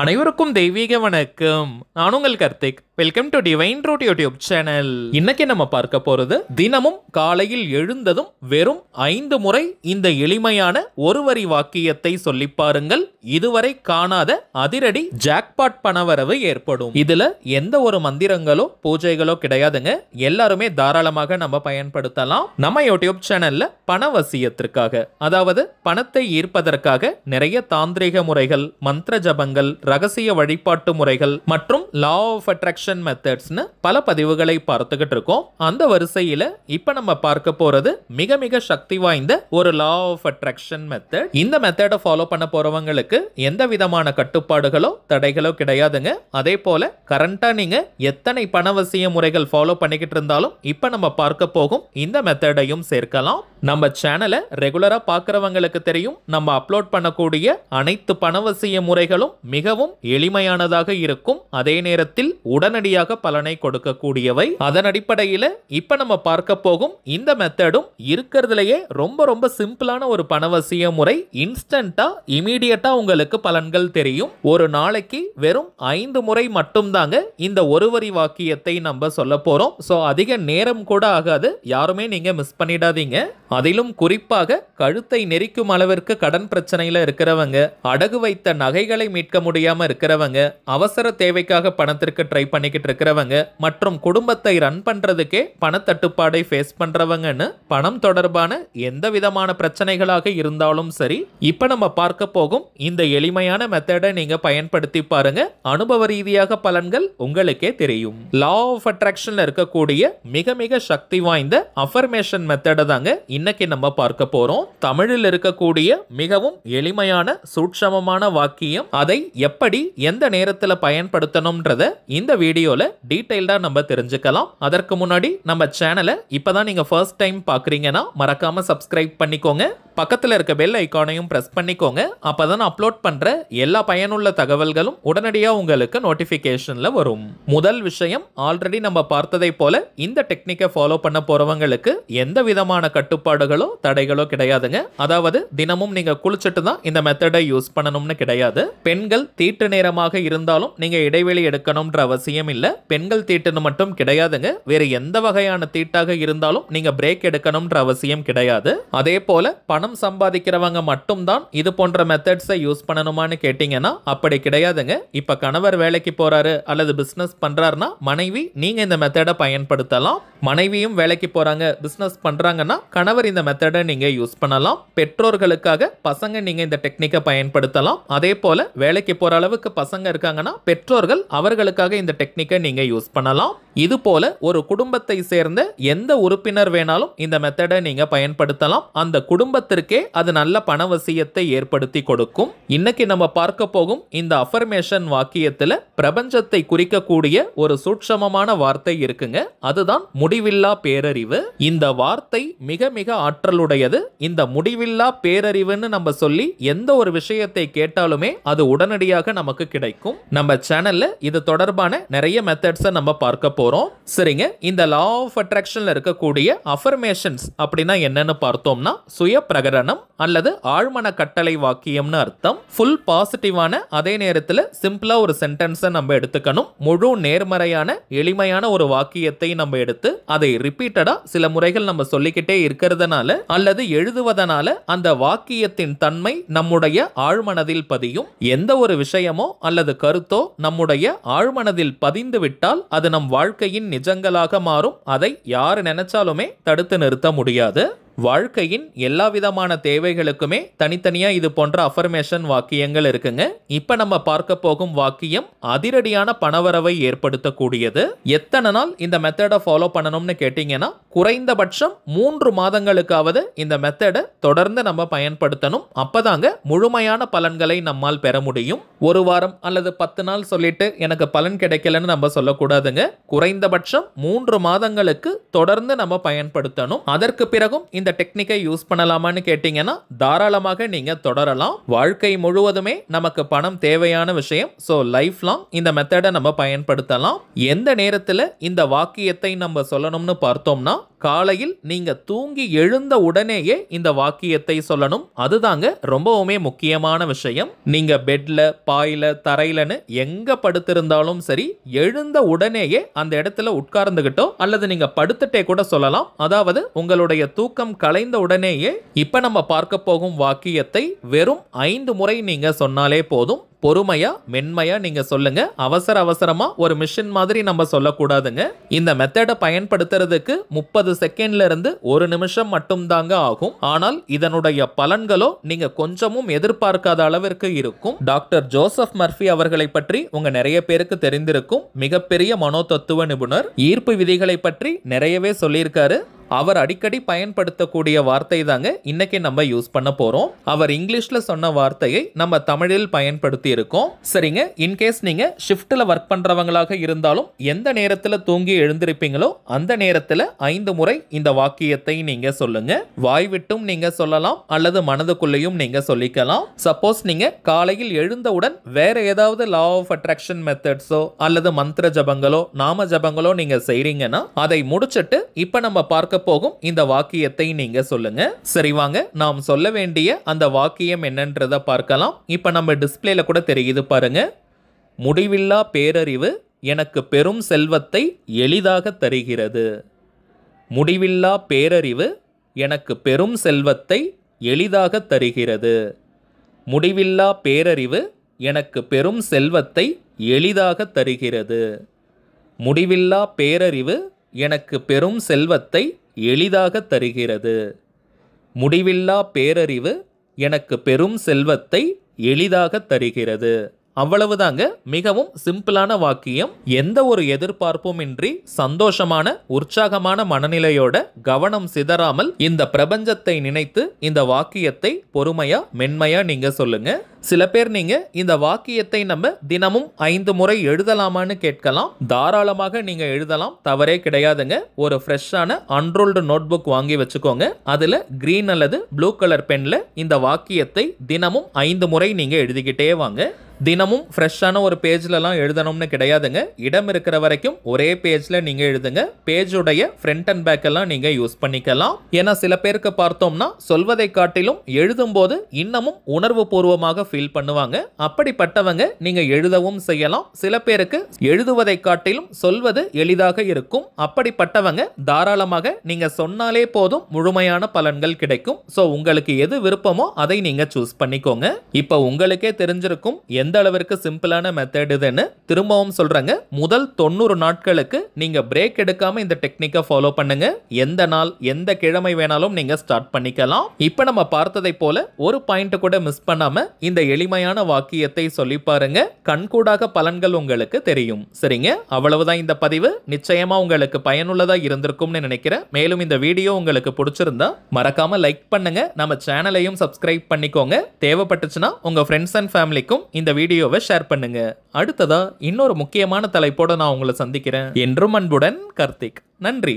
அனைவருக்கும் தெய்வீக வணக்கம் நான் உங்கள் Karthik welcome to divine root YouTube channel இன்னைக்கு நம்ம பார்க்க போறது தினமும் காலையில் எழுந்ததும் வெறும் ஐந்து முறை இந்த எளிமையான ஒரு வரி வாக்கியத்தை சொல்லி பாருங்கள் இதுவரை காணாத அதிரடி ஜாக்பாட் பணவரவு ஏற்படும் இதுல எந்த ஒரு மந்திரங்களோ பூஜைகளோ கிடையாதுங்க எல்லாருமே தாராளமாக நம்ம பயன்படுத்தலாம் நம்ம யூடியூப் சேனல்ல பண வசியத்திற்காக அதாவது பணத்தை ஈர்ப்பதற்காக நிறைய தாந்திரிக முறைகள் மந்திர ஜபங்கள் ரகசிய வழிபாட்டு முறைகள் மற்றும் லா ஆஃப் அட்ராக்ஷன் மெத்தட்ஸ்னு பல பதிவுகளை பார்த்துக்கிட்டு இருக்கோம் அந்த வரிசையில் இப்போ நம்ம பார்க்க போகிறது மிக மிக சக்தி வாய்ந்த ஒரு லா ஆஃப் அட்ராக்ஷன் மெத்தட் இந்த மெத்தடை ஃபாலோ பண்ண போகிறவங்களுக்கு எந்த விதமான கட்டுப்பாடுகளோ தடைகளோ கிடையாதுங்க அதே போல் கரண்ட்டாக நீங்கள் எத்தனை பணவசிய முறைகள் ஃபாலோ பண்ணிக்கிட்டு இருந்தாலும் இப்போ நம்ம பார்க்க போகும் இந்த மெத்தடையும் சேர்க்கலாம் நம்ம சேனலை ரெகுலராக பார்க்குறவங்களுக்கு தெரியும் நம்ம அப்லோட் பண்ணக்கூடிய அனைத்து பணவசிய முறைகளும் மிக மிகவும் எளிமையானதாக இருக்கும் அதே நேரத்தில் உடனடியாக பலனை கொடுக்கக்கூடியவை அதன் அடிப்படையில் இப்போ நம்ம பார்க்க போகும் இந்த மெத்தடும் இருக்கிறதுலையே ரொம்ப ரொம்ப சிம்பிளான ஒரு பணவசிய முறை இன்ஸ்டண்ட்டாக இமீடியட்டா உங்களுக்கு பலன்கள் தெரியும் ஒரு நாளைக்கு வெறும் ஐந்து முறை மட்டும்தாங்க இந்த ஒரு வரி வாக்கியத்தை நம்ம சொல்ல போறோம் ஸோ அதிக நேரம் கூட ஆகாது யாருமே நீங்க மிஸ் பண்ணிடாதீங்க அதிலும் குறிப்பாக கழுத்தை நெரிக்கும் அளவிற்கு கடன் பிரச்சனையில் இருக்கிறவங்க அடகு வைத்த நகைகளை மீட்க முடியும் முடியாமல் இருக்கிறவங்க அவசர தேவைக்காக பணத்திற்கு ட்ரை பண்ணிக்கிட்டு இருக்கிறவங்க மற்றும் குடும்பத்தை ரன் பண்ணுறதுக்கே பணத்தட்டுப்பாடை ஃபேஸ் பண்ணுறவங்கன்னு பணம் தொடர்பான எந்த விதமான பிரச்சனைகளாக இருந்தாலும் சரி இப்போ நம்ம பார்க்க போகும் இந்த எளிமையான மெத்தடை நீங்கள் பயன்படுத்தி பாருங்க அனுபவ ரீதியாக பலன்கள் உங்களுக்கே தெரியும் லா ஆஃப் அட்ராக்ஷன்ல இருக்கக்கூடிய மிக மிக சக்தி வாய்ந்த அஃபர்மேஷன் மெத்தடை தாங்க இன்னைக்கு நம்ம பார்க்க போறோம் தமிழில் இருக்கக்கூடிய மிகவும் எளிமையான சூட்சமமான வாக்கியம் அதை எப்படி எந்த நேரத்தில் பயன்படுத்தணும்ன்றத இந்த வீடியோவில் டீட்டெயில்டாக நம்ம தெரிஞ்சுக்கலாம் அதற்கு முன்னாடி நம்ம சேனலை இப்போ தான் நீங்கள் ஃபர்ஸ்ட் டைம் பார்க்குறீங்கன்னா மறக்காமல் சப்ஸ்கிரைப் பண்ணிக்கோங்க பக்கத்தில் இருக்க பெல் ஐக்கானையும் ப்ரெஸ் பண்ணிக்கோங்க அப்போ தான் அப்லோட் பண்ணுற எல்லா பயனுள்ள தகவல்களும் உடனடியாக உங்களுக்கு நோட்டிஃபிகேஷனில் வரும் முதல் விஷயம் ஆல்ரெடி நம்ம பார்த்ததை போல இந்த டெக்னிக்கை ஃபாலோ பண்ண போகிறவங்களுக்கு எந்த விதமான கட்டுப்பாடுகளோ தடைகளோ கிடையாதுங்க அதாவது தினமும் நீங்கள் குளிச்சுட்டு தான் இந்த மெத்தடை யூஸ் பண்ணணும்னு கிடையாது பெண்கள் தீட்டு நேரமாக இருந்தாலும் நீங்கள் இடைவெளி எடுக்கணும்ன்ற அவசியம் இல்லை பெண்கள் தீட்டுன்னு மட்டும் கிடையாதுங்க வேறு எந்த வகையான தீட்டாக இருந்தாலும் நீங்கள் பிரேக் எடுக்கணும்ன்ற அவசியம் கிடையாது அதே போல பண பணம் சம்பாதிக்கிறவங்க மட்டும்தான் இது போன்ற மெத்தட்ஸை யூஸ் பண்ணணுமான்னு கேட்டிங்கன்னா அப்படி கிடையாதுங்க இப்போ கணவர் வேலைக்கு போகிறாரு அல்லது பிஸ்னஸ் பண்ணுறாருனா மனைவி நீங்கள் இந்த மெத்தடை பயன்படுத்தலாம் மனைவியும் வேலைக்கு போகிறாங்க பிஸ்னஸ் பண்ணுறாங்கன்னா கணவர் இந்த மெத்தடை நீங்கள் யூஸ் பண்ணலாம் பெற்றோர்களுக்காக பசங்க நீங்கள் இந்த டெக்னிக்கை பயன்படுத்தலாம் அதே போல் வேலைக்கு போகிற அளவுக்கு பசங்க இருக்காங்கன்னா பெற்றோர்கள் அவர்களுக்காக இந்த டெக்னிக்கை நீங்கள் யூஸ் பண்ணலாம் இது போல ஒரு குடும்பத்தை சேர்ந்த எந்த உறுப்பினர் வேணாலும் இந்த மெத்தடை நீங்கள் பயன்படுத்தலாம் அந்த குடும்பத்தை பணத்திற்கே அது நல்ல பண வசியத்தை ஏற்படுத்தி கொடுக்கும் இன்னைக்கு நம்ம பார்க்க போகும் இந்த அஃபர்மேஷன் வாக்கியத்துல பிரபஞ்சத்தை குறிக்கக்கூடிய ஒரு சூட்சமமான வார்த்தை இருக்குங்க அதுதான் முடிவில்லா பேரறிவு இந்த வார்த்தை மிக மிக ஆற்றலுடையது இந்த முடிவில்லா பேரறிவுன்னு நம்ம சொல்லி எந்த ஒரு விஷயத்தை கேட்டாலுமே அது உடனடியாக நமக்கு கிடைக்கும் நம்ம சேனல்ல இது தொடர்பான நிறைய மெத்தட்ஸ் நம்ம பார்க்க போறோம் சரிங்க இந்த லா ஆஃப் அட்ராக்ஷன்ல இருக்கக்கூடிய அஃபர்மேஷன்ஸ் அப்படின்னா என்னன்னு பார்த்தோம்னா சுய பிரகரணம் அல்லது ஆழ்மன கட்டளை வாக்கியம்னு அர்த்தம் ஃபுல் பாசிட்டிவான அதே நேரத்தில் சிம்பிளா ஒரு சென்டென்ஸை நம்ம எடுத்துக்கணும் முழு நேர்மறையான எளிமையான ஒரு வாக்கியத்தை நம்ம எடுத்து அதை ரிப்பீட்டடா சில முறைகள் நம்ம சொல்லிக்கிட்டே இருக்கிறதுனால அல்லது எழுதுவதனால அந்த வாக்கியத்தின் தன்மை நம்முடைய ஆழ்மனதில் பதியும் எந்த ஒரு விஷயமோ அல்லது கருத்தோ நம்முடைய ஆழ்மனதில் பதிந்து விட்டால் அது நம் வாழ்க்கையின் நிஜங்களாக மாறும் அதை யார் நினைச்சாலுமே தடுத்து நிறுத்த முடியாது வாழ்க்கையின் எல்லா விதமான தேவைகளுக்குமே தனித்தனியாக இது போன்ற அஃபர்மேஷன் வாக்கியங்கள் இருக்குங்க இப்போ நம்ம பார்க்க போகும் வாக்கியம் அதிரடியான பணவரவை ஏற்படுத்தக்கூடியது எத்தனை நாள் இந்த மெத்தடை ஃபாலோ பண்ணணும்னு கேட்டிங்கன்னா குறைந்தபட்சம் மூன்று மாதங்களுக்காவது இந்த மெத்தடை தொடர்ந்து நம்ம பயன்படுத்தணும் அப்போதாங்க முழுமையான பலன்களை நம்மால் பெற முடியும் ஒரு வாரம் அல்லது பத்து நாள் சொல்லிட்டு எனக்கு பலன் கிடைக்கலன்னு நம்ம சொல்லக்கூடாதுங்க குறைந்தபட்சம் மூன்று மாதங்களுக்கு தொடர்ந்து நம்ம பயன்படுத்தணும் அதற்கு பிறகும் இந்த டெக்னிக்கை யூஸ் பண்ணலாமான்னு கேட்டிங்கன்னா தாராளமாக நீங்கள் தொடரலாம் வாழ்க்கை முழுவதுமே நமக்கு பணம் தேவையான விஷயம் ஸோ லைஃப் லாங் இந்த மெத்தடை நம்ம பயன்படுத்தலாம் எந்த நேரத்தில் இந்த வாக்கியத்தை நம்ம சொல்லணும்னு பார்த்தோம்னா காலையில் நீங்க தூங்கி எழுந்த உடனேயே இந்த வாக்கியத்தை சொல்லணும் அதுதாங்க ரொம்பவுமே முக்கியமான விஷயம் நீங்க பெட்ல பாயில தரையிலனு எங்க படுத்திருந்தாலும் சரி எழுந்த உடனேயே அந்த இடத்துல உட்கார்ந்துகிட்டோ அல்லது நீங்க படுத்துட்டே கூட சொல்லலாம் அதாவது உங்களுடைய தூக்கம் கலைந்த உடனேயே இப்ப நம்ம பார்க்க போகும் வாக்கியத்தை வெறும் ஐந்து முறை நீங்க சொன்னாலே போதும் பொறுமையாக மென்மையாக நீங்கள் சொல்லுங்கள் அவசர அவசரமாக ஒரு மிஷின் மாதிரி நம்ம சொல்லக்கூடாதுங்க இந்த மெத்தடை பயன்படுத்துறதுக்கு முப்பது செகண்ட்ல இருந்து ஒரு நிமிஷம் மட்டும்தாங்க ஆகும் ஆனால் இதனுடைய பலன்களோ நீங்க கொஞ்சமும் எதிர்பார்க்காத அளவிற்கு இருக்கும் டாக்டர் ஜோசப் மர்ஃபி அவர்களை பற்றி உங்க நிறைய பேருக்கு தெரிந்திருக்கும் மிகப்பெரிய மனோதத்துவ நிபுணர் ஈர்ப்பு விதிகளை பற்றி நிறையவே சொல்லியிருக்காரு அவர் அடிக்கடி பயன்படுத்தக்கூடிய வார்த்தை தாங்க இன்னைக்கு நம்ம யூஸ் பண்ண போகிறோம் அவர் இங்கிலீஷில் சொன்ன வார்த்தையை நம்ம தமிழில் பயன்படுத்தி இருக்கோம் சரிங்க இன்கேஸ் நீங்கள் ஷிஃப்ட்டில் ஒர்க் பண்ணுறவங்களாக இருந்தாலும் எந்த நேரத்தில் தூங்கி எழுந்திருப்பீங்களோ அந்த நேரத்தில் ஐந்து முறை இந்த வாக்கியத்தை நீங்கள் சொல்லுங்கள் வாய் விட்டும் நீங்கள் சொல்லலாம் அல்லது மனதுக்குள்ளேயும் நீங்கள் சொல்லிக்கலாம் சப்போஸ் நீங்கள் காலையில் எழுந்தவுடன் வேற ஏதாவது லா ஆஃப் அட்ராக்ஷன் மெத்தட்ஸோ அல்லது மந்திர ஜபங்களோ நாம ஜபங்களோ நீங்கள் செய்கிறீங்கன்னா அதை முடிச்சுட்டு இப்போ நம்ம பார்க்க போகும் இந்த வாக்கியத்தை நீங்க சொல்லுங்க சரி வாங்க நாம் சொல்ல வேண்டிய அந்த வாக்கியம் என்னன்றதை பார்க்கலாம் இப்போ நம்ம டிஸ்பிளேல கூட தெரியுது பாருங்க முடிவில்லா பேரறிவு எனக்கு பெரும் செல்வத்தை எளிதாக தருகிறது முடிவில்லா பேரறிவு எனக்கு பெரும் செல்வத்தை எளிதாக தருகிறது முடிவில்லா பேரறிவு எனக்கு பெரும் செல்வத்தை எளிதாக தருகிறது முடிவில்லா பேரறிவு எனக்கு பெரும் செல்வத்தை எளிதாக தருகிறது முடிவில்லா பேரறிவு எனக்கு பெரும் செல்வத்தை எளிதாக தருகிறது அவ்வளவுதாங்க மிகவும் சிம்பிளான வாக்கியம் எந்த ஒரு எதிர்பார்ப்பும் இன்றி சந்தோஷமான உற்சாகமான மனநிலையோட கவனம் சிதறாமல் இந்த பிரபஞ்சத்தை நினைத்து இந்த வாக்கியத்தை பொறுமையா மென்மையா நீங்க சொல்லுங்க சில பேர் நீங்கள் இந்த வாக்கியத்தை நம்ம தினமும் ஐந்து முறை எழுதலாமான்னு கேட்கலாம் தாராளமாக நீங்கள் எழுதலாம் தவறே கிடையாதுங்க ஒரு ஃப்ரெஷ்ஷான அன்ரோல்டு நோட் புக் வாங்கி வச்சுக்கோங்க அதில் கிரீன் அல்லது ப்ளூ கலர் பெனில் இந்த வாக்கியத்தை தினமும் ஐந்து முறை நீங்கள் எழுதிக்கிட்டே வாங்க தினமும் ஃப்ரெஷ்ஷான ஒரு பேஜ்லலாம் எழுதணும்னு கிடையாதுங்க இடம் இருக்கிற வரைக்கும் ஒரே பேஜில் நீங்கள் எழுதுங்க பேஜுடைய ஃப்ரண்ட் அண்ட் பேக் எல்லாம் நீங்கள் யூஸ் பண்ணிக்கலாம் ஏன்னா சில பேருக்கு பார்த்தோம்னா சொல்வதை காட்டிலும் எழுதும்போது இன்னமும் உணர்வு பூர்வமாக ஃபீல் பண்ணுவாங்க அப்படிப்பட்டவங்க நீங்க எழுதவும் செய்யலாம் சில பேருக்கு எழுதுவதை காட்டிலும் சொல்வது எளிதாக இருக்கும் அப்படிப்பட்டவங்க தாராளமாக நீங்க சொன்னாலே போதும் முழுமையான பலன்கள் கிடைக்கும் ஸோ உங்களுக்கு எது விருப்பமோ அதை நீங்க சூஸ் பண்ணிக்கோங்க இப்போ உங்களுக்கே தெரிஞ்சிருக்கும் எந்த அளவிற்கு சிம்பிளான மெத்தட் இதுன்னு திரும்பவும் சொல்றேங்க முதல் தொண்ணூறு நாட்களுக்கு நீங்க பிரேக் எடுக்காம இந்த டெக்னிக்கை ஃபாலோ பண்ணுங்க எந்த நாள் எந்த கிழமை வேணாலும் நீங்க ஸ்டார்ட் பண்ணிக்கலாம் இப்ப நம்ம பார்த்ததை போல ஒரு பாயிண்ட் கூட மிஸ் பண்ணாம இந்த எளிமையான வாக்கியத்தை சொல்லி பாருங்க கண்கூடாக பலன்கள் உங்களுக்கு தெரியும் சரிங்க அவ்வளவுதான் இந்த பதிவு நிச்சயமா உங்களுக்கு பயனுள்ளதா இருந்திருக்கும்னு நினைக்கிறேன் மேலும் இந்த வீடியோ உங்களுக்கு பிடிச்சிருந்தா மறக்காம லைக் பண்ணுங்க நம்ம சேனலையும் சப்ஸ்கிரைப் பண்ணிக்கோங்க தேவைப்பட்டுச்சுன்னா உங்க ஃப்ரெண்ட்ஸ் அண்ட் ஃபேமிலிக்கும் இந்த வீடியோவை ஷேர் பண்ணுங்க அடுத்ததா இன்னொரு முக்கியமான தலைப்போட நான் உங்களை சந்திக்கிறேன் என்றும் அன்புடன் கார்த்திக் நன்றி